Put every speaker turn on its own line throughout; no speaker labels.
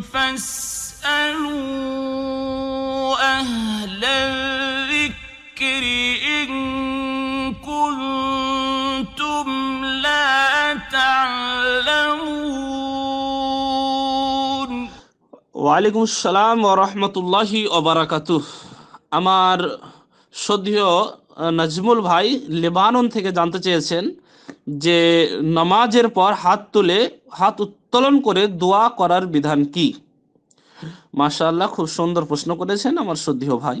فاسألوا أهل الذكر إن كنتم لا ওয়ালাইকুম আসসালাম রহমতুল্লাহি ওবরাকাতু আমার সদ্য নাজমুল ভাই লেবানন থেকে জানতে চেয়েছেন যে নামাজের পর হাত তুলে হাত উত্তোলন করে দোয়া করার বিধান কি মাশাল্লাহ খুব সুন্দর প্রশ্ন করেছেন আমার সদ্যীয় ভাই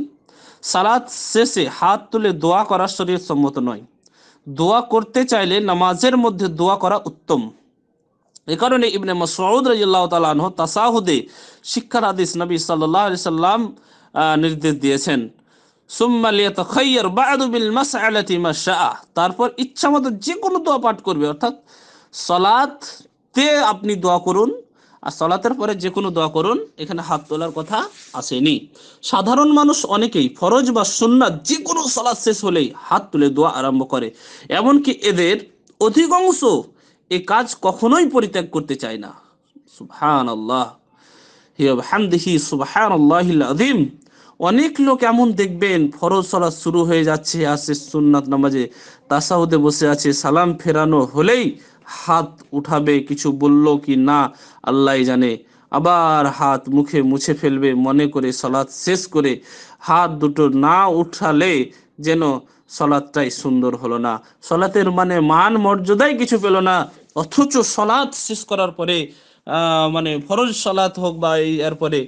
সালাত শেষে হাত তুলে দোয়া করা শরীর সম্মত নয় দোয়া করতে চাইলে নামাজের মধ্যে দোয়া করা উত্তম এ কারণে ইবনে মসরুদ রাদিয়াল্লাহু তাআলা তাসাহুদে শিক্ষার আদেশ নবী সাল্লাল্লাহু সাল্লাম নির্দেশ দিয়েছেন তারপর ইচ্ছা মতো যে কোনো দোয়া পাঠ করবে অর্থাৎ সলাতে আপনি দোয়া করুন আর সলাতের পরে যে কোনো দোয়া করুন এখানে হাত তোলার কথা আসেনি সাধারণ মানুষ অনেকেই ফরজ বা সুন্নাত যে কোনো সলাদ শেষ হলেই হাত তুলে দোয়া আরম্ভ করে এমনকি এদের অধিকাংশ এ কাজ কখনোই পরিত্যাগ করতে চায় না সুবহান আল্লাহ হিয়া হামদিহি সুবহান আল্লাহ আদিম অনেক লোক এমন দেখবেন ফরজ সলাদ শুরু হয়ে যাচ্ছে আসে সুন্নাত নামাজে তাসাউদে বসে আছে সালাম ফেরানো হলেই হাত উঠাবে কিছু বলল কি না আল্লাহ জানে আবার হাত মুখে মুছে ফেলবে মনে করে সলাদ শেষ করে হাত দুটো না উঠালে যেন সলাদটাই সুন্দর হলো না সলাতের মানে মান মর্যাদাই কিছু পেল না অথচ সলাদ শেষ করার পরে মানে ফরজ সলাত হোক বা এরপরে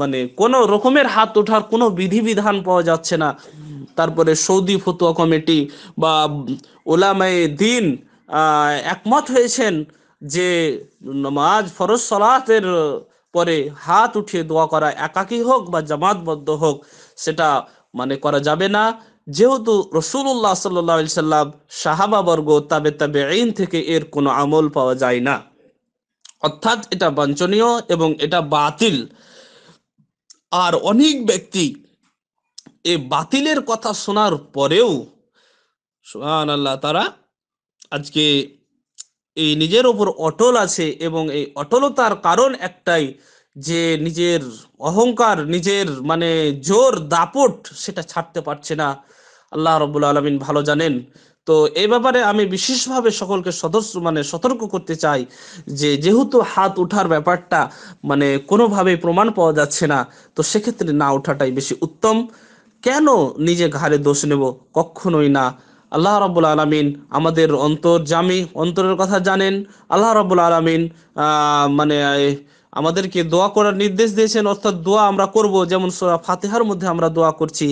মানে কোনো রকমের হাত ওঠার কোনো বিধিবিধান পাওয়া যাচ্ছে না তারপরে সৌদি ফতুয়া কমিটি বা ওলামায়ে দিন একমত হয়েছেন যে নামাজ ফরজ সলাতের পরে হাত উঠিয়ে দোয়া করা একাকী হোক বা জামাতবদ্ধ হোক সেটা মানে করা যাবে না যেহেতু রসুল্লাহ সাল্লাহ সাল্লাম সাহাবা বর্গ তাবে তাবে আইন থেকে এর কোনো আমল পাওয়া যায় না অর্থাৎ এটা বাঞ্ছনীয় এবং এটা বাতিল আর অনেক ব্যক্তি এ বাতিলের কথা শোনার পরেও সুহান আল্লাহ তারা আজকে এই নিজের ওপর অটল আছে এবং এই অটলতার কারণ একটাই যে নিজের অহংকার নিজের মানে জোর দাপট সেটা ছাড়তে পারছে না আল্লাহ রবুল আলমিন ভালো জানেন তো এই ব্যাপারে আমি বিশেষভাবে সকলকে সদস্য মানে সতর্ক করতে চাই যে যেহেতু হাত উঠার ব্যাপারটা মানে কোনোভাবে প্রমাণ পাওয়া যাচ্ছে না তো সেক্ষেত্রে না ওঠাটাই বেশি উত্তম কেন নিজে ঘাড়ে দোষ নেব কখনোই না আল্লাহ রাবুল আলমিন আমাদের অন্তর জামি অন্তরের কথা জানেন আল্লাহ রাবুল আলমিন মানে আমাদেরকে দোয়া করার নির্দেশ দিয়েছেন অর্থাৎ দোয়া আমরা করব যেমন সোরা ফাতেহার মধ্যে আমরা দোয়া করছি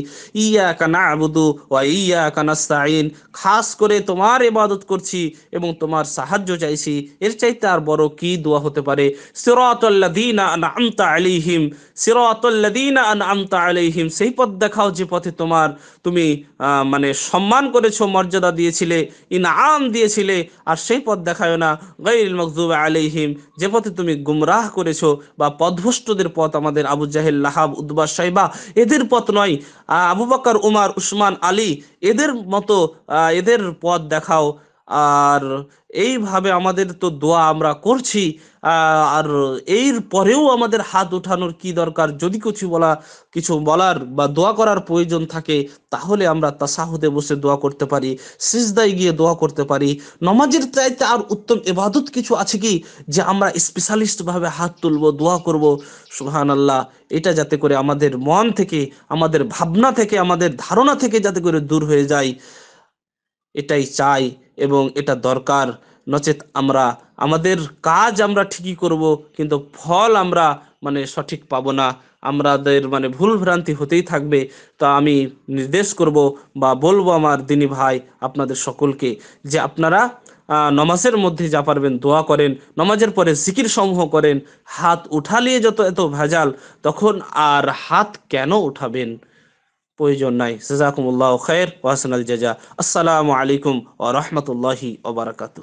ইয়া কানা আবুদু ওয়া ইয়া কানাস্তাইন খাস করে তোমার ইবাদত করছি এবং তোমার সাহায্য চাইছি এর চাইতে আর বড় কি দোয়া হতে পারে সিরাতাল্লাযীনা আনআমতা আলাইহিম সিরাতাল্লাযীনা আনআমতা আলাইহিম সেই পথ দেখাও যে পথে তোমার তুমি মানে সম্মান করেছো মর্যাদা দিয়েছিলে ইনআম দিয়েছিলে আর সেই পথ দেখায় না গাইরিল মাগযুব আলাইহিম যে পথে তুমি গুমরাহ করে করেছো বা পদভ্রষ্টদের পথ আমাদের আবু জাহেল লাহাব উদ্বাস সাইবা এদের পথ নয় আবু বাকর উমার উসমান আলী এদের মতো এদের পথ দেখাও আর এইভাবে আমাদের তো দোয়া আমরা করছি আর এর পরেও আমাদের হাত ওঠানোর কি দরকার যদি কিছু বলা কিছু বলার বা দোয়া করার প্রয়োজন থাকে তাহলে আমরা তাসাহুদে বসে দোয়া করতে পারি সিজদাই গিয়ে দোয়া করতে পারি নমাজের চাইতে আর উত্তম এবাদত কিছু আছে কি যে আমরা স্পেশালিস্টভাবে হাত তুলবো দোয়া করব সুহান আল্লাহ এটা যাতে করে আমাদের মন থেকে আমাদের ভাবনা থেকে আমাদের ধারণা থেকে যাতে করে দূর হয়ে যায় এটাই চাই এবং এটা দরকার নচেত আমরা আমাদের কাজ আমরা ঠিকই করব কিন্তু ফল আমরা মানে সঠিক পাবো না আমাদের মানে ভুল ভ্রান্তি হতেই থাকবে তা আমি নির্দেশ করব বা বলবো আমার দিনী ভাই আপনাদের সকলকে যে আপনারা নমাজের মধ্যে যা পারবেন দোয়া করেন নমাজের পরে সিকির সমূহ করেন হাত উঠালিয়ে যত এত ভেজাল তখন আর হাত কেন উঠাবেন প্রয়োজন নাই জাজাকুমুল্লাহ খের ওয়াসনাল জাজা আসসালামু আলাইকুম ও রহমতুল্লাহি ওবরাকাতু